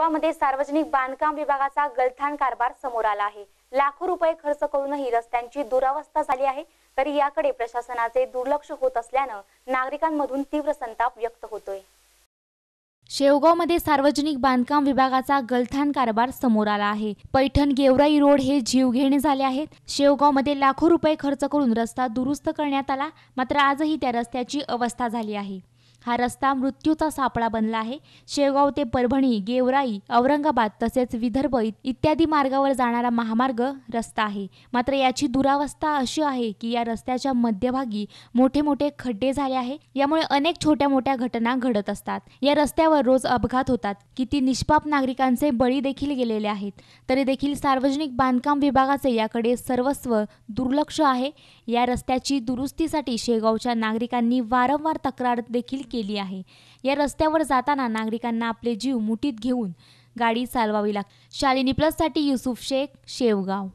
मध्ये सार्वजनिक बांधकाम विभागाचा गलथान कारभार समोर आला आहे लाखो रुपये खर्च करूनही रस्त्यांची दुरावस्था झाली आहे तरी याकडे प्रशासनाचे दुर्लक्ष होत असल्यानं नागरिकांमधून तीव्र संताप व्यक्त होतोय शेवगावमध्ये सार्वजनिक बांधकाम विभागाचा गलथान कारभार समोर आला आहे पैठण गेवराई रोड हे जीवघेणे झाले आहेत शेवगावमध्ये लाखो रुपये खर्च करून रस्ता दुरुस्त करण्यात आला मात्र आजही त्या रस्त्याची अवस्था झाली आहे हा रस्ता मृत्यूचा सापळा बनला आहे शेगाव ते परभणी गेवराई औरंगाबाद तसेच विदर्भ इत्यादी मार्गावर जाणारा महामार्ग रस्ता आहे मात्र याची दुरावस्था अशी आहे की या रस्त्याच्या मध्यभागी मोठे मोठे खड्डे झाले आहे यामुळे अनेक छोट्या मोठ्या घटना घडत असतात या रस्त्यावर रोज अपघात होतात किती निष्पाप नागरिकांचे बळी देखील गेलेले आहेत तरी देखील सार्वजनिक बांधकाम विभागाचे याकडे सर्वस्व दुर्लक्ष आहे या रस्त्याची दुरुस्तीसाठी शेगावच्या नागरिकांनी वारंवार तक्रार देखील केली आहे या रस्त्यावर जाताना नागरिकांना आपले जीव मुठीत घेऊन गाडी चालवावी लाग शालिनी प्लससाठी युसुफ शेख शेवगाव